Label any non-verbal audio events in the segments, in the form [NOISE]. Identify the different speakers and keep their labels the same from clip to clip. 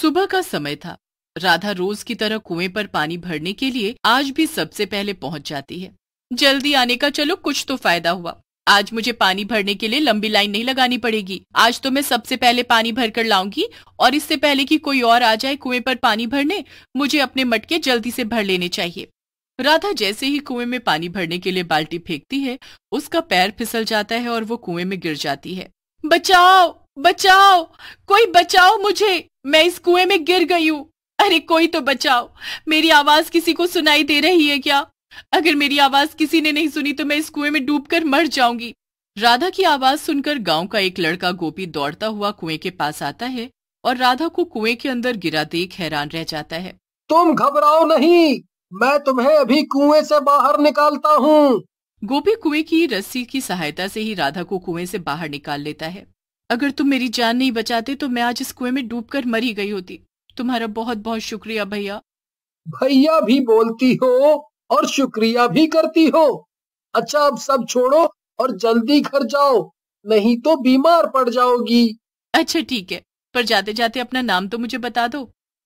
Speaker 1: सुबह का समय था राधा रोज की तरह कुएं पर पानी भरने के लिए आज भी सबसे पहले पहुंच जाती है जल्दी आने का चलो कुछ तो फायदा हुआ आज मुझे पानी भरने के लिए लंबी लाइन नहीं लगानी पड़ेगी आज तो मैं सबसे पहले पानी भरकर लाऊंगी और इससे पहले कि कोई और आ जाए कुएं पर पानी भरने मुझे अपने मटके जल्दी से भर लेने चाहिए राधा जैसे ही कुएं में पानी भरने के लिए बाल्टी फेंकती है उसका पैर फिसल जाता है और वो कुएं में गिर जाती है बचाओ बचाओ कोई बचाओ मुझे मैं इस कुएं में गिर गई हूँ अरे कोई तो बचाओ मेरी आवाज किसी को सुनाई दे रही है क्या अगर मेरी आवाज किसी ने नहीं सुनी तो मैं इस कुएं में डूबकर मर जाऊंगी राधा की आवाज सुनकर गांव का एक लड़का गोपी दौड़ता हुआ कुएं के पास आता है और राधा को कुएं के अंदर गिरा देख हैरान रह जाता है
Speaker 2: तुम घबराओ नहीं मैं तुम्हें अभी कुएं से बाहर निकालता हूँ
Speaker 1: गोपी कुएं की रस्सी की सहायता से ही राधा को कुएं से बाहर निकाल लेता है अगर तुम मेरी जान नहीं बचाते तो मैं आज इस कुएं में डूबकर मरी गई होती तुम्हारा बहुत बहुत शुक्रिया भैया भैया भी बोलती हो
Speaker 2: और शुक्रिया भी करती हो अच्छा अब सब छोड़ो और जल्दी घर
Speaker 1: जाओ नहीं तो बीमार पड़ जाओगी अच्छा ठीक है पर जाते जाते अपना नाम तो मुझे बता दो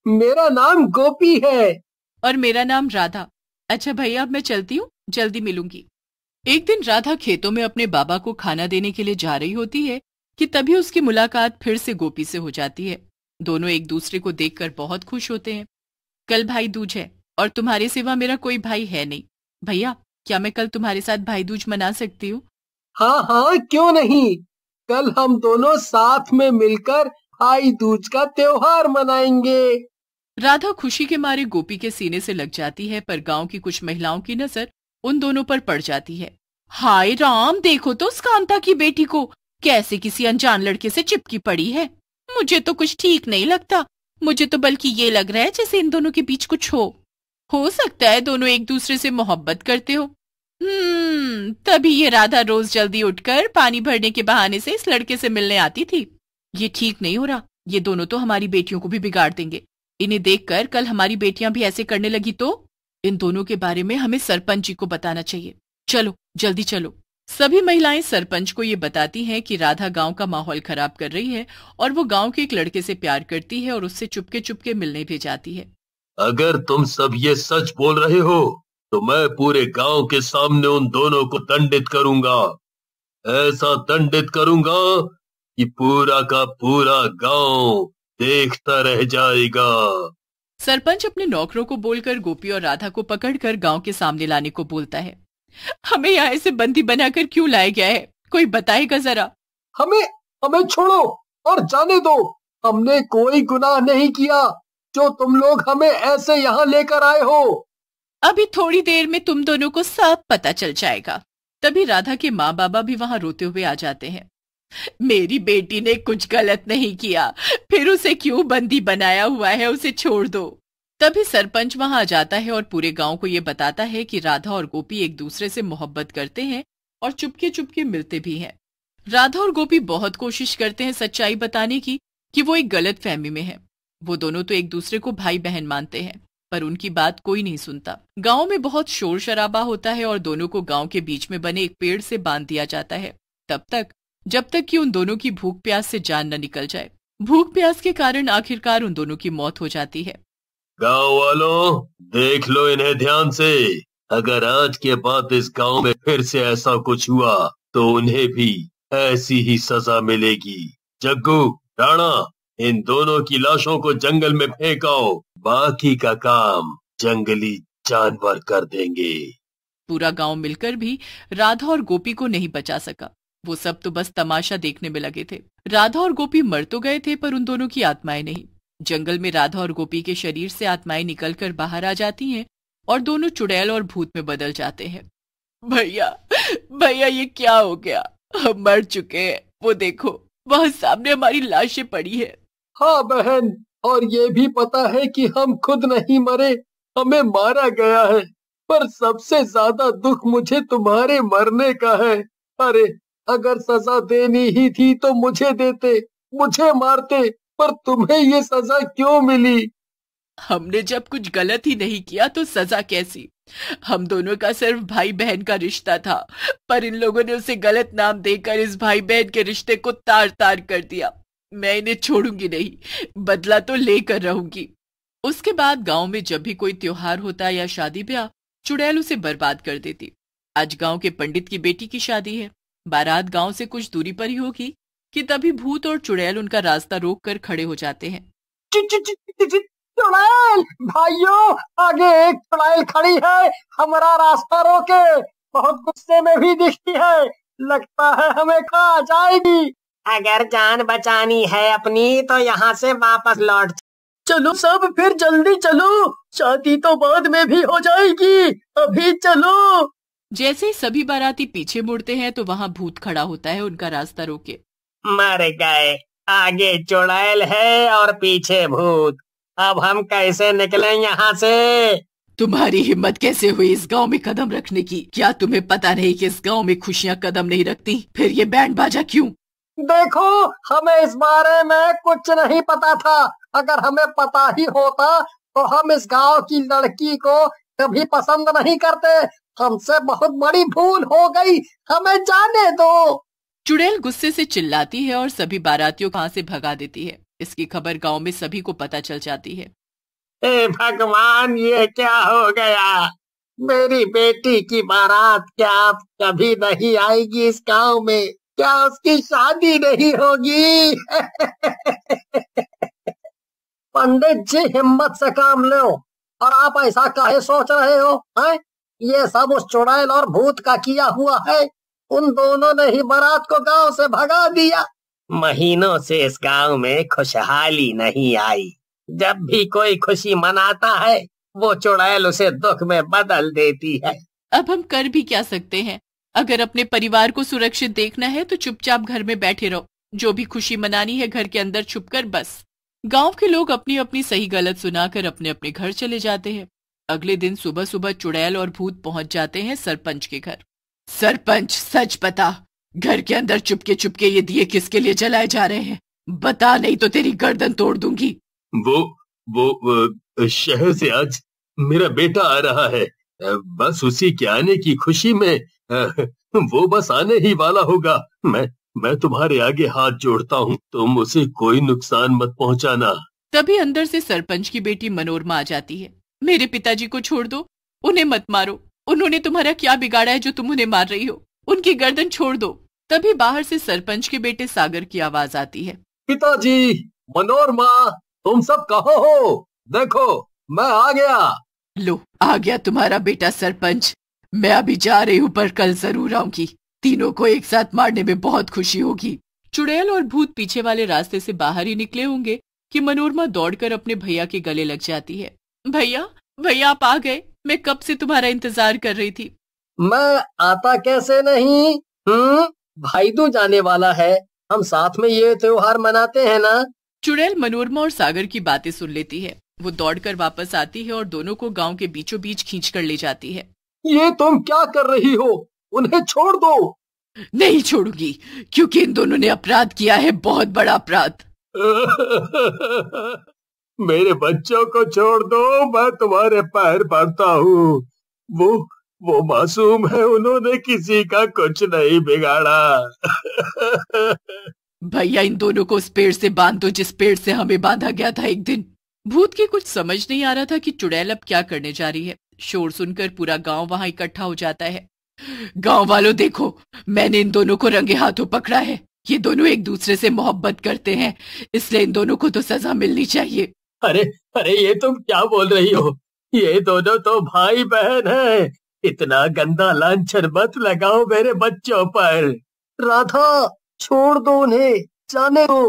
Speaker 1: मेरा नाम गोपी है और मेरा नाम राधा अच्छा भैया अब मैं चलती हूँ जल्दी मिलूंगी एक दिन राधा खेतों में अपने बाबा को खाना देने के लिए जा रही होती है कि तभी उसकी मुलाकात फिर से गोपी से हो जाती है दोनों एक दूसरे को देखकर बहुत खुश होते हैं कल भाई दूज है और तुम्हारे सिवा मेरा कोई भाई है नहीं भैया क्या मैं कल तुम्हारे साथ भाई दूज मना सकती हूँ हाँ हाँ
Speaker 2: क्यों नहीं कल हम दोनों साथ में मिलकर भाई दूज का त्योहार
Speaker 1: मनाएंगे राधा खुशी के मारे गोपी के सीने से लग जाती है पर गांव की कुछ महिलाओं की नजर उन दोनों पर पड़ जाती है हाय राम देखो तो उस कांता की बेटी को कैसे किसी अनजान लड़के से चिपकी पड़ी है मुझे तो कुछ ठीक नहीं लगता मुझे तो बल्कि ये लग रहा है जैसे इन दोनों के बीच कुछ हो हो सकता है दोनों एक दूसरे से मोहब्बत करते हो हम्म तभी ये राधा रोज जल्दी उठकर पानी भरने के बहाने से इस लड़के से मिलने आती थी ये ठीक नहीं हो रहा ये दोनों तो हमारी बेटियों को भी बिगाड़ देंगे इन्हें देखकर कल हमारी बेटियां भी ऐसे करने लगी तो इन दोनों के बारे में हमें सरपंच जी को बताना चाहिए चलो जल्दी चलो सभी महिलाएं सरपंच को ये बताती हैं कि राधा गांव का माहौल खराब कर रही है और वो गांव के एक लड़के से प्यार करती है और उससे चुपके चुपके मिलने भी जाती है
Speaker 3: अगर तुम सब ये सच बोल रहे हो तो मैं पूरे गांव के सामने उन दोनों को दंडित करूंगा ऐसा दंडित करूंगा कि पूरा का पूरा गांव देखता रह जाएगा
Speaker 1: सरपंच अपने नौकरों को बोलकर गोपी और राधा को पकड़कर गांव के सामने लाने को बोलता है हमें यहाँ ऐसे बंदी बनाकर क्यों लाया गया है कोई बताएगा जरा हमें हमें छोड़ो और जाने दो हमने कोई गुनाह नहीं किया जो तुम लोग हमें ऐसे यहाँ लेकर आए हो अभी थोड़ी देर में तुम दोनों को सब पता चल जाएगा तभी राधा के माँ बाबा भी वहाँ रोते हुए आ जाते हैं मेरी बेटी ने कुछ गलत नहीं किया फिर उसे क्यों बंदी बनाया हुआ है उसे छोड़ दो तभी सरपंच वहां आ जाता है और पूरे गांव को ये बताता है कि राधा और गोपी एक दूसरे से मोहब्बत करते हैं और चुपके चुपके मिलते भी हैं राधा और गोपी बहुत कोशिश करते हैं सच्चाई बताने की कि वो एक गलत फहमी में है वो दोनों तो एक दूसरे को भाई बहन मानते हैं पर उनकी बात कोई नहीं सुनता गाँव में बहुत शोर शराबा होता है और दोनों को गाँव के बीच में बने एक पेड़ से बांध दिया जाता है तब तक जब तक की उन दोनों की भूख प्यास से जान न निकल जाए भूख प्यास के कारण आखिरकार उन दोनों की मौत हो जाती है
Speaker 3: गांव वालों देख लो इन्हें ध्यान से अगर आज के बाद इस गांव में फिर से ऐसा कुछ हुआ तो उन्हें भी ऐसी ही सजा मिलेगी जग्गू राणा इन दोनों की लाशों को जंगल में फेंकाओ बाकी का काम जंगली जानवर कर
Speaker 1: देंगे पूरा गांव मिलकर भी राधा और गोपी को नहीं बचा सका वो सब तो बस तमाशा देखने में लगे थे राधा और गोपी मर तो गए थे पर उन दोनों की आत्माएं नहीं जंगल में राधा और गोपी के शरीर से आत्माएं निकलकर बाहर आ जाती हैं और दोनों चुड़ैल और भूत में बदल जाते हैं भैया भैया ये क्या हो गया हम मर चुके हैं वो देखो वहां सामने हमारी लाशें पड़ी है हाँ बहन
Speaker 2: और ये भी पता है कि हम खुद नहीं मरे हमें मारा गया है पर सबसे ज्यादा दुख मुझे तुम्हारे मरने का है अरे अगर सजा देनी ही थी तो मुझे देते मुझे मारते पर तुम्हें ये सजा
Speaker 1: क्यों मिली हमने जब कुछ गलत ही नहीं किया तो सजा कैसी हम दोनों का सिर्फ भाई बहन का रिश्ता था पर इन लोगों ने उसे गलत नाम देकर इस भाई बहन के रिश्ते को तार तार कर दिया मैं इन्हें छोड़ूंगी नहीं बदला तो लेकर रहूंगी उसके बाद गांव में जब भी कोई त्योहार होता या शादी ब्याह चुड़ैल उसे बर्बाद कर देती आज गांव के पंडित की बेटी की शादी है बारात गांव से कुछ दूरी पर ही होगी कि तभी भूत और चुड़ैल उनका रास्ता रोक कर खड़े हो जाते हैं
Speaker 2: चुड़ैल भाइयों आगे एक चुड़ैल खड़ी है हमारा रास्ता रोके बहुत गुस्से में भी दिखती है लगता है हमें खा जाएगी अगर जान बचानी है अपनी तो यहाँ से वापस लौट
Speaker 1: चलो सब फिर जल्दी चलो शादी तो बाद में भी हो जाएगी अभी चलो जैसे सभी बाराती पीछे मुड़ते हैं तो वहाँ भूत खड़ा होता है उनका रास्ता रोके
Speaker 3: मर गए आगे चुड़ैल है और पीछे
Speaker 1: भूत अब हम कैसे निकले यहाँ से तुम्हारी हिम्मत कैसे हुई इस गांव में कदम रखने की क्या तुम्हें पता नहीं कि इस गांव में खुशियाँ कदम नहीं रखती फिर ये बैंड बाजा क्यों
Speaker 2: देखो हमें इस बारे में कुछ नहीं पता था अगर हमें पता ही होता तो हम इस गांव की लड़की को कभी पसंद नहीं करते हमसे बहुत बड़ी भूल हो गई हमें जाने दो
Speaker 1: चुड़ैल गुस्से से चिल्लाती है और सभी बारातियों को से भगा देती है इसकी खबर गांव में सभी को पता चल जाती है
Speaker 2: ए भगवान ये क्या हो गया मेरी बेटी की बारात क्या आप कभी नहीं आएगी इस गांव में क्या उसकी शादी नहीं होगी [LAUGHS] पंडित जी हिम्मत से काम लो और आप ऐसा काहे सोच रहे हो है ये सब उस चुड़ैल और भूत का किया हुआ है उन दोनों ने ही बारात को गांव से भगा दिया
Speaker 3: महीनों से इस गांव में खुशहाली नहीं आई जब भी कोई खुशी मनाता है वो चुड़ैल उसे दुख में बदल देती
Speaker 1: है अब हम कर भी क्या सकते हैं अगर अपने परिवार को सुरक्षित देखना है तो चुपचाप घर में बैठे रहो जो भी खुशी मनानी है घर के अंदर छुपकर बस गांव के लोग अपनी अपनी सही गलत सुनाकर अपने अपने घर चले जाते हैं अगले दिन सुबह सुबह चुड़ैल और भूत पहुंच जाते हैं सरपंच के घर सरपंच सच बता घर के अंदर चुपके चुपके ये दिए किसके लिए जलाए जा रहे हैं बता नहीं तो तेरी गर्दन तोड़ दूंगी
Speaker 3: वो वो, वो शहर से आज मेरा बेटा आ रहा है बस उसी के आने की खुशी में वो बस आने ही वाला होगा मैं मैं तुम्हारे आगे हाथ जोड़ता हूँ तुम उसे कोई नुकसान मत पहुँचाना
Speaker 1: तभी अंदर से सरपंच की बेटी मनोरमा आ जाती है मेरे पिताजी को छोड़ दो उन्हें मत मारो उन्होंने तुम्हारा क्या बिगाड़ा है जो तुम उन्हें मार रही हो उनकी गर्दन छोड़ दो तभी बाहर से सरपंच के बेटे सागर की आवाज आती है पिताजी मनोरमा तुम सब कहो हो देखो मैं आ गया लो आ गया तुम्हारा बेटा सरपंच मैं अभी जा रही हूँ पर कल जरूर आऊंगी तीनों को एक साथ मारने में बहुत खुशी होगी चुड़ैल और भूत पीछे वाले रास्ते से बाहर ही निकले होंगे कि मनोरमा दौड़कर अपने भैया के गले लग जाती है भैया भैया आप आ गए मैं कब से तुम्हारा इंतजार कर रही थी मैं आता कैसे नहीं हम्म भाई तो जाने
Speaker 2: वाला है हम साथ में ये त्योहार मनाते हैं ना
Speaker 1: चुड़ैल मनोरमा और सागर की बातें सुन लेती है वो दौड़कर वापस आती है और दोनों को गांव के बीचों बीच खींच कर ले जाती है
Speaker 2: ये तुम क्या कर रही हो उन्हें छोड़ दो नहीं छोड़ूंगी
Speaker 1: क्योंकि इन दोनों ने अपराध किया है बहुत बड़ा अपराध [LAUGHS]
Speaker 3: मेरे बच्चों को छोड़ दो मैं तुम्हारे पैर पड़ता हूँ वो वो मासूम है उन्होंने किसी का कुछ नहीं बिगाड़ा
Speaker 1: भैया इन दोनों को उस पेड़ से बांध दो जिस पेड़ से हमें बांधा गया था एक दिन भूत के कुछ समझ नहीं आ रहा था कि चुड़ैल अब क्या करने जा रही है शोर सुनकर पूरा गांव वहां इकट्ठा हो जाता है गांव वालों देखो मैंने इन दोनों को रंगे हाथों पकड़ा है ये दोनों एक दूसरे से मोहब्बत करते हैं इसलिए इन दोनों को तो सजा मिलनी चाहिए
Speaker 2: अरे अरे ये तुम क्या बोल रही हो ये दोनों तो भाई बहन है
Speaker 3: इतना गंदा लांछन मत लगाओ मेरे बच्चों पर
Speaker 2: राधा छोड़ दो उन्हें जाने दो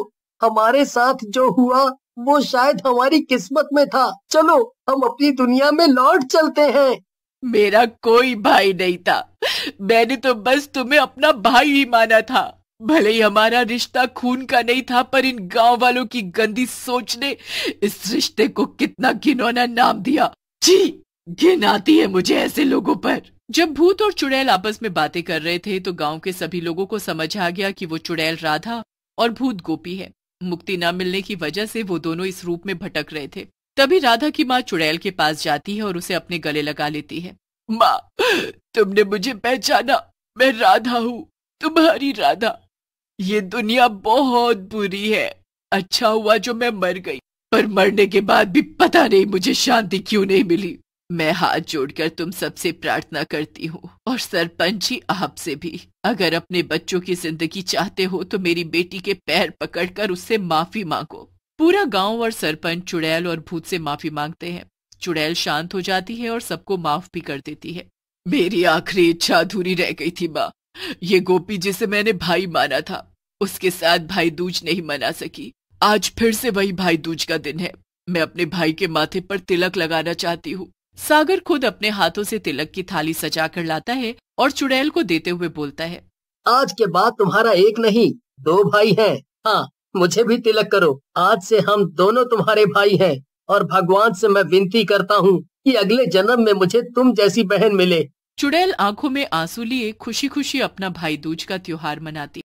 Speaker 2: हमारे साथ जो हुआ वो शायद हमारी किस्मत में था चलो हम अपनी दुनिया में लौट चलते हैं मेरा
Speaker 1: कोई भाई नहीं था मैंने तो बस तुम्हें अपना भाई ही माना था भले ही हमारा रिश्ता खून का नहीं था पर इन गांव वालों की गंदी सोच ने इस रिश्ते को कितना घिनौना नाम दिया जी घिन आती है मुझे ऐसे लोगों पर जब भूत और चुड़ैल आपस में बातें कर रहे थे तो गांव के सभी लोगों को समझ आ गया कि वो चुड़ैल राधा और भूत गोपी है मुक्ति न मिलने की वजह से वो दोनों इस रूप में भटक रहे थे तभी राधा की माँ चुड़ैल के पास जाती है और उसे अपने गले लगा लेती है माँ तुमने मुझे पहचाना मैं राधा हूँ तुम्हारी राधा ये दुनिया बहुत बुरी है अच्छा हुआ जो मैं मर गई पर मरने के बाद भी पता नहीं मुझे शांति क्यों नहीं मिली मैं हाथ जोड़कर तुम सबसे प्रार्थना करती हूँ और सरपंच जी आपसे भी अगर अपने बच्चों की जिंदगी चाहते हो तो मेरी बेटी के पैर पकड़कर उससे माफी मांगो पूरा गांव और सरपंच चुड़ैल और भूत से माफी मांगते हैं चुड़ैल शांत हो जाती है और सबको माफ भी कर देती है मेरी आखिरी इच्छा अधूरी रह गई थी माँ ये गोपी जिसे मैंने भाई माना था उसके साथ भाई दूज नहीं मना सकी आज फिर से वही भाई दूज का दिन है मैं अपने भाई के माथे पर तिलक लगाना चाहती हूँ सागर खुद अपने हाथों से तिलक की थाली सजा कर लाता है और चुड़ैल को देते हुए बोलता है
Speaker 2: आज के बाद तुम्हारा एक नहीं दो भाई हैं। हाँ मुझे भी तिलक करो आज से हम दोनों तुम्हारे भाई हैं और भगवान से मैं विनती करता हूँ कि अगले जन्म में मुझे तुम जैसी बहन मिले
Speaker 1: चुड़ैल आंखों में आंसू लिए खुशी खुशी अपना भाई दूज का त्योहार मनाती